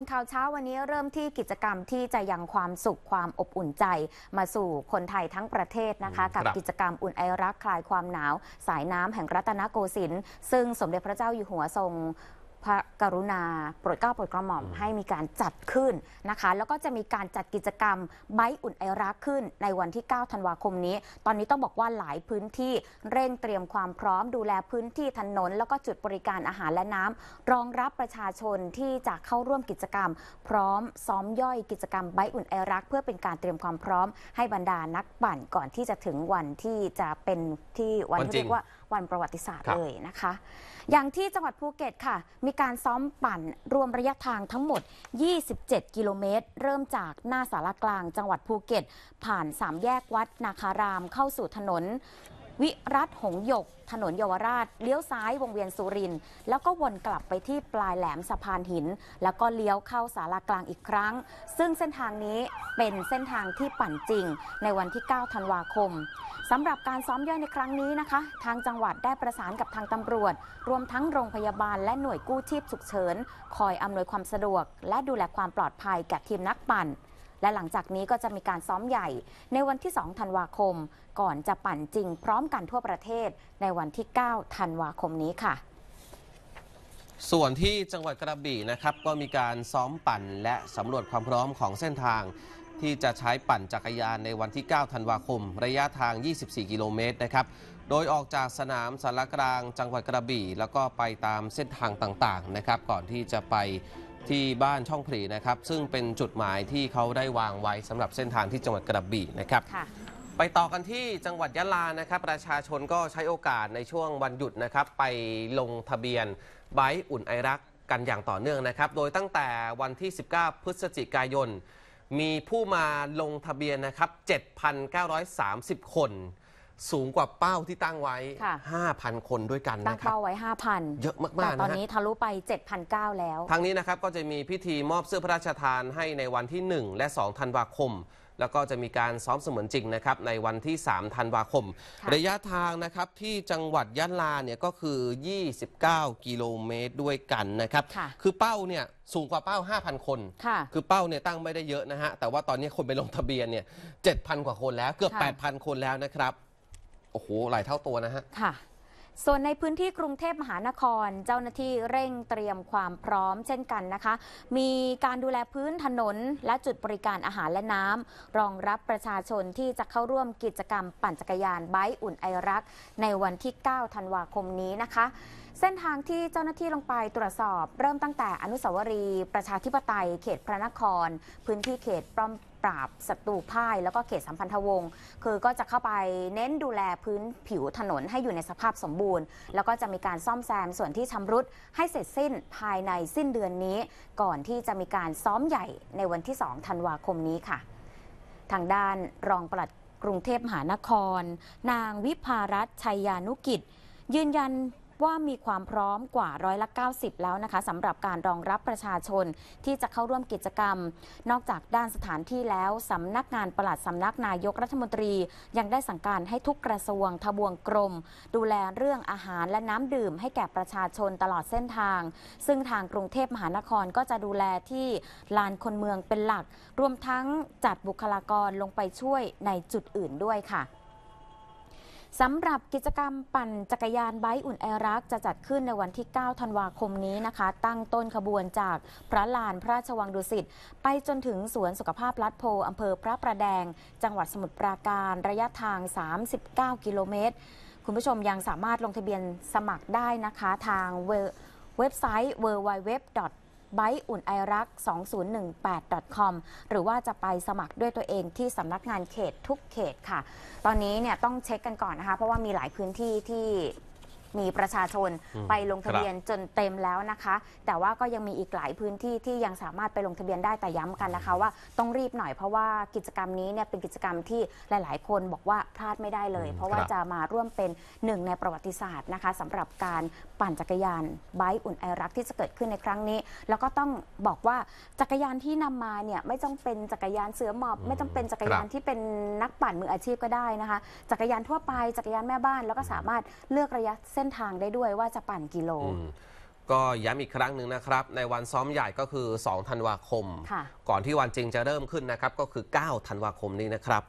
ข่าวเช้าวันนี้เริ่มที่กิจกรรมที่จะยังความสุขความอบอุ่นใจมาสู่คนไทยทั้งประเทศนะคะกับกิจกรรมอุ่นไอรักคลายความหนาว สายน้ำแห่งรัตนโกสินทร์ซึ่งสมเด็จพระเจ้าอยู่หัวทรงพระกรุณาโปรดเกล้าโปรดกระหม่อม ให้มีการจัดขึ้นนะคะ แล้วก็จะมีการจัดกิจกรรมใบอุ่นไอรักขึ้น ในวันที่ 9 ธันวาคมนี้ ตอนนี้ต้องบอกว่าหลายพื้นที่เร่งเตรียมความพร้อม ดูแลพื้นที่ถนนแล้วก็จุดบริการอาหารและน้ำ รองรับประชาชนที่จะเข้าร่วมกิจกรรม พร้อม ซ้อมย่อยกิจกรรมใบอุ่นไอรักเพื่อเป็นการเตรียมความพร้อม ให้บรรดานักปั่นก่อนที่จะถึงวันที่จะเป็นที่วันที่เรียกว่าวันประวัติศาสตร์เลยนะคะ อย่างที่จังหวัดภูเก็ตค่ะ มีการซ้อมปั่นรวมระยะทางทั้งหมด 27 กิโลเมตร เริ่มจากหน้าสารกลางจังหวัดภูเก็ต ผ่านสามแยกวัด นาคารามเข้าสู่ถนนวิรัตหงหยก ถนนเยาวราช เลี้ยวซ้าย วงเวียนสุริน แล้วก็วนกลับไปที่ปลายแหลมสะพานหิน แล้วก็เลี้ยวเข้าสารากลางอีกครั้ง ซึ่งเส้นทางนี้เป็นเส้นทางที่ปั่นจริง ในวันที่ 9 ธันวาคมสำหรับการซ้อมย่อยในครั้งนี้นะคะ ทางจังหวัดได้ประสานกับทางตำรวจ รวมทั้งโรงพยาบาลและหน่วยกู้ชีพฉุกเฉินคอยอำนวยความสะดวก และดูแลความปลอดภัยแก่ทีมนักปั่นและหลังจากนี้ก็จะมีการซ้อมใหญ่ ในวันที่2ธันวาคม ก่อนจะปั่นจริงพร้อมกันทั่วประเทศในวันที่9ธันวาคมนี้ค่ะ ส่วนที่จังหวัดกระบี่นะครับก็มีการซ้อมปั่นและสำรวจความพร้อมของเส้นทาง ที่จะใช้ปั่นจักรยานในวันที่9ธันวาคม ระยะทาง 24 กิโลเมตรนะครับ โดยออกจากสนามสารกลาง จังหวัดกระบี่ แล้วก็ไปตามเส้นทางต่างๆนะครับ ก่อนที่จะไปที่บ้านช่องผลีนะครับซึ่งเป็นจุดหมายที่เขาได้วางไว้สำหรับเส้นทางที่จังหวัดกระบี่นะครับไปต่อกันที่จังหวัดยะลานะครับ ประชาชนก็ใช้โอกาสในช่วงวันหยุดนะครับไปลงทะเบียนไบอุ่นไอรักกันอย่างต่อเนื่องนะครับ โดยตั้งแต่วันที่ 19 พฤศจิกายน มีผู้มาลงทะเบียนนะครับ 7,930 คนสูงกว่าเป้าที่ตั้งไว้ 5,000 คนด้วยกันตั้งนะครับเป้าไว้ 5,000 เยอะมากๆแต่ตอนนี้ทะลุไป 7,900แล้วทางนี้นะครับก็จะมีพิธีมอบเสื้อพระราชทานให้ในวันที่ 1 และ 2 ธันวาคม แล้วก็จะมีการซ้อมเสมือนจริงนะครับ ในวันที่ 3 ธันวาคมคะระยะทางนะครับที่จังหวัดยะลาเนี่ยก็คือ 29 กิโลเมตรด้วยกันนะครับคคือเป้าเนี่ยสูงกว่าเป้า 5,000 คนคคือเป้าเนี่ยตั้งไม่ได้เยอะนะฮะ แต่ว่าตอนนี้คนไปลงทะเบียนเนี่ย 7,000 กว่าคนแล้วเกือบ 8,000 คนแล้วนะครับโอ้โห หลายเท่าตัวนะฮะค่ะส่วนในพื้นที่กรุงเทพมหานคร เจ้าหน้าที่เร่งเตรียมความพร้อมเช่นกันนะคะ มีการดูแลพื้นถนน และจุดบริการอาหารและน้ำรองรับประชาชนที่จะเข้าร่วมกิจกรรมปั่นจักรยานไบค์อุ่นไอรักในวันที่ 9 ธันวาคมนี้นะคะ เส้นทางที่เจ้าหน้าที่ลงไปตรวจสอบ เริ่มตั้งแต่อนุสาวรีย์ประชาธิปไตย เขตพระนคร พื้นที่เขตป้อมปราบศัตรูพ่ายแล้วก็เขตสัมพันธวงศ์คือก็จะเข้าไปเน้นดูแลพื้นผิวถนนให้อยู่ในสภาพสมบูรณ์ แล้วก็จะมีการซ่อมแซมส่วนที่ชำรุดให้เสร็จสิ้นภายในสิ้นเดือนนี้ก่อนที่จะมีการซ้อมใหญ่ในวันที่ 2 ธันวาคมนี้ค่ะ ทางด้านรองปลัดกรุงเทพมหานครนางวิภารัตชัยยานุกิจ ยืนยันว่ามีความพร้อมกว่าร้อยละ90 แล้วนะคะสำหรับการรองรับประชาชนที่จะเข้าร่วมกิจกรรม นอกจากด้านสถานที่แล้วสำนักงานประหลัดสำนักนายกรัฐมนตรี ยังได้สั่งการให้ทุกกระทรวงทบวง กรม ดูแลเรื่องอาหารและน้ำดื่มให้แก่ประชาชนตลอดเส้นทาง ซึ่งทางกรุงเทพมหานครก็จะดูแลที่ ลานคนเมืองเป็นหลักรวมทั้งจัดบุคลากรลงไปช่วยในจุดอื่นด้วยค่ะสำหรับกิจกรรมปั่นจักรยานไบค์อุ่นไอรักจะจัดขึ้นในวันที่ 9 ธันวาคมนี้นะคะ ตั้งต้นขบวนจากพระลานพระราชวังดุสิตไปจนถึงสวนสุขภาพลัดโพ อำเภอพระประแดง จังหวัดสมุทรปราการระยะทาง 39 กิโลเมตร คุณผู้ชมยังสามารถลงทะเบียนสมัครได้นะคะทางเว็บไซต์ w w w b y t อุ่นไอรัก 2018.com หรือว่าจะไปสมัครด้วยตัวเองที่สำนักงานเขตทุกเขตค่ะ ตอนนี้เนี่ยต้องเช็คกันก่อนนะคะ เพราะว่ามีหลายพื้นที่ที่มีประชาชนไปลงทะเบียนจนเต็มแล้วนะคะ แต่ว่าก็ยังมีอีกหลายพื้นที่ที่ยังสามารถไปลงทะเบียนได้แต่ย้ำกันนะคะ ว่าต้องรีบหน่อยเพราะว่ากิจกรรมนี้เนี่ยเป็นกิจกรรมที่หลายๆ คนบอกว่าพลาดไม่ได้เลย เพราะว่าจะมาร่วมเป็นหนึ่งในประวัติศาสตร์นะคะ สำหรับการปั่นจักรยานไบค์อุ่นไอรักที่จะเกิดขึ้นในครั้งนี้ แล้วก็ต้องบอกว่าจักรยานที่นำมาเนี่ยไม่ต้องเป็นจักรยานเสือหมอบ ไม่ต้องเป็นจักรยานที่เป็นนักปั่นมืออาชีพก็ได้นะคะ จักรยานทั่วไปจักรยานแม่บ้านแล้วก็สามารถเลือกระยะเเส้นทางได้ด้วยว่าจะปั่นกิโล ก็ย้ำอีกครั้งหนึ่งนะครับ ในวันซ้อมใหญ่ก็คือ 2 ธันวาคม ก่อนที่วันจริงจะเริ่มขึ้นนะครับก็คือ 9 ธันวาคมนี้นะครับ